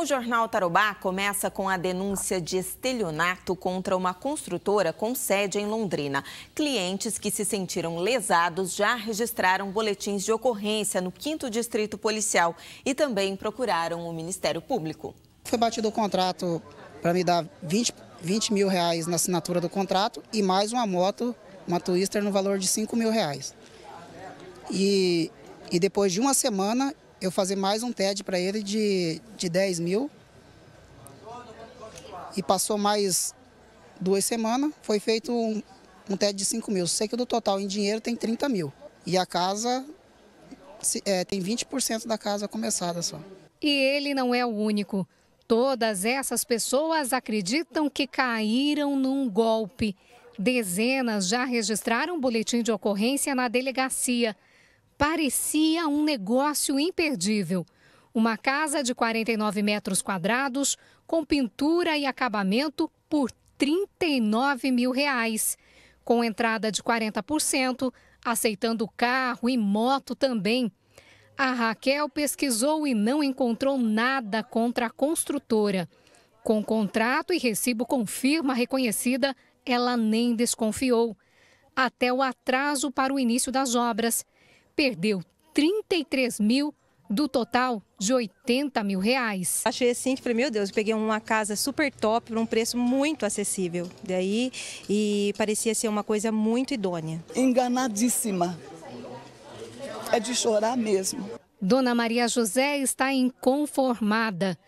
O jornal Tarobá começa com a denúncia de estelionato contra uma construtora com sede em Londrina. Clientes que se sentiram lesados já registraram boletins de ocorrência no 5 Distrito Policial e também procuraram o Ministério Público. Foi batido o contrato para me dar 20, 20 mil reais na assinatura do contrato e mais uma moto, uma Twister, no valor de 5 mil reais. E, e depois de uma semana eu fazer mais um TED para ele de, de 10 mil. E passou mais duas semanas, foi feito um, um TED de 5 mil. Sei que do total em dinheiro tem 30 mil. E a casa é, tem 20% da casa começada só. E ele não é o único. Todas essas pessoas acreditam que caíram num golpe. Dezenas já registraram boletim de ocorrência na delegacia parecia um negócio imperdível. Uma casa de 49 metros quadrados, com pintura e acabamento por 39 mil reais, com entrada de 40%, aceitando carro e moto também. A Raquel pesquisou e não encontrou nada contra a construtora. Com contrato e recibo com firma reconhecida, ela nem desconfiou. Até o atraso para o início das obras, perdeu 33 mil do total de 80 mil reais. Achei assim, que tipo, falei, meu Deus, peguei uma casa super top por um preço muito acessível. Daí, e parecia ser uma coisa muito idônea. Enganadíssima. É de chorar mesmo. Dona Maria José está inconformada.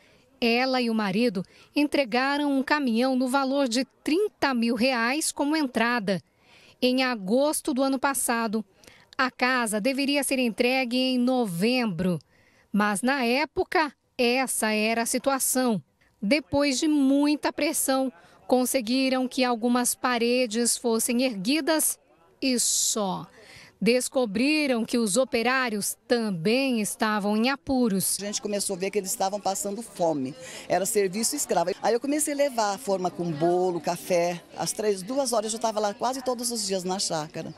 Ela e o marido entregaram um caminhão no valor de 30 mil reais como entrada. Em agosto do ano passado, a casa deveria ser entregue em novembro, mas na época essa era a situação. Depois de muita pressão, conseguiram que algumas paredes fossem erguidas e só. Descobriram que os operários também estavam em apuros. A gente começou a ver que eles estavam passando fome. Era serviço escravo. Aí eu comecei a levar a forma com bolo, café. Às três, duas horas eu estava lá quase todos os dias na chácara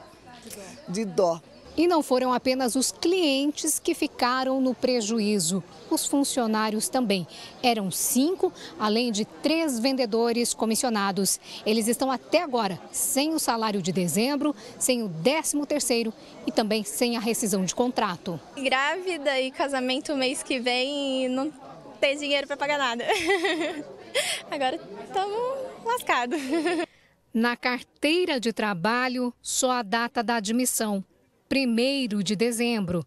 de dó. E não foram apenas os clientes que ficaram no prejuízo, os funcionários também. Eram cinco, além de três vendedores comissionados. Eles estão até agora sem o salário de dezembro, sem o décimo terceiro e também sem a rescisão de contrato. Grávida e casamento mês que vem e não tem dinheiro para pagar nada. Agora estamos lascados. Na carteira de trabalho, só a data da admissão, 1 de dezembro.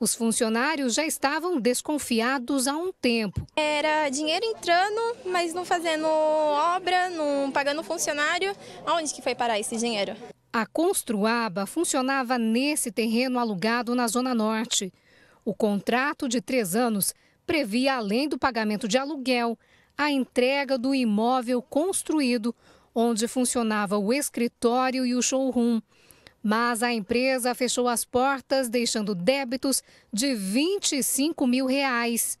Os funcionários já estavam desconfiados há um tempo. Era dinheiro entrando, mas não fazendo obra, não pagando funcionário. Aonde que foi parar esse dinheiro? A Construaba funcionava nesse terreno alugado na Zona Norte. O contrato de três anos previa, além do pagamento de aluguel, a entrega do imóvel construído, onde funcionava o escritório e o showroom. Mas a empresa fechou as portas, deixando débitos de 25 mil reais.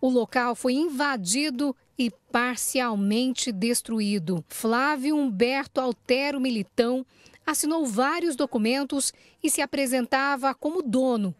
O local foi invadido e parcialmente destruído. Flávio Humberto Altero Militão assinou vários documentos e se apresentava como dono.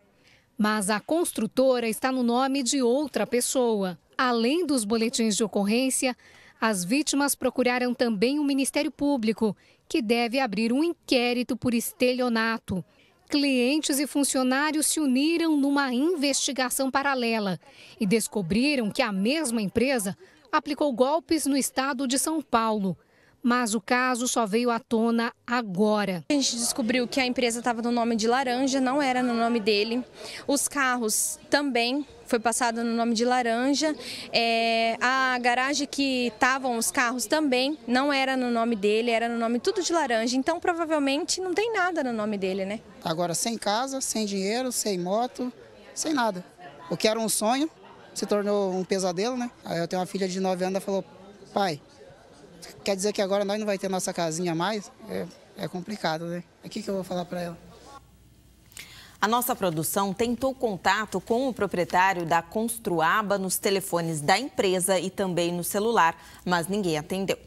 Mas a construtora está no nome de outra pessoa. Além dos boletins de ocorrência, as vítimas procuraram também o Ministério Público, que deve abrir um inquérito por estelionato. Clientes e funcionários se uniram numa investigação paralela e descobriram que a mesma empresa aplicou golpes no estado de São Paulo mas o caso só veio à tona agora. A gente descobriu que a empresa estava no nome de Laranja, não era no nome dele. Os carros também foi passado no nome de Laranja. É, a garagem que estavam os carros também não era no nome dele, era no nome tudo de Laranja. Então, provavelmente, não tem nada no nome dele, né? Agora, sem casa, sem dinheiro, sem moto, sem nada. O que era um sonho se tornou um pesadelo, né? Aí eu tenho uma filha de 9 anos, ela falou, pai, quer dizer que agora nós não vai ter nossa casinha mais? É, é complicado, né? O que, que eu vou falar para ela? A nossa produção tentou contato com o proprietário da Construaba nos telefones da empresa e também no celular, mas ninguém atendeu.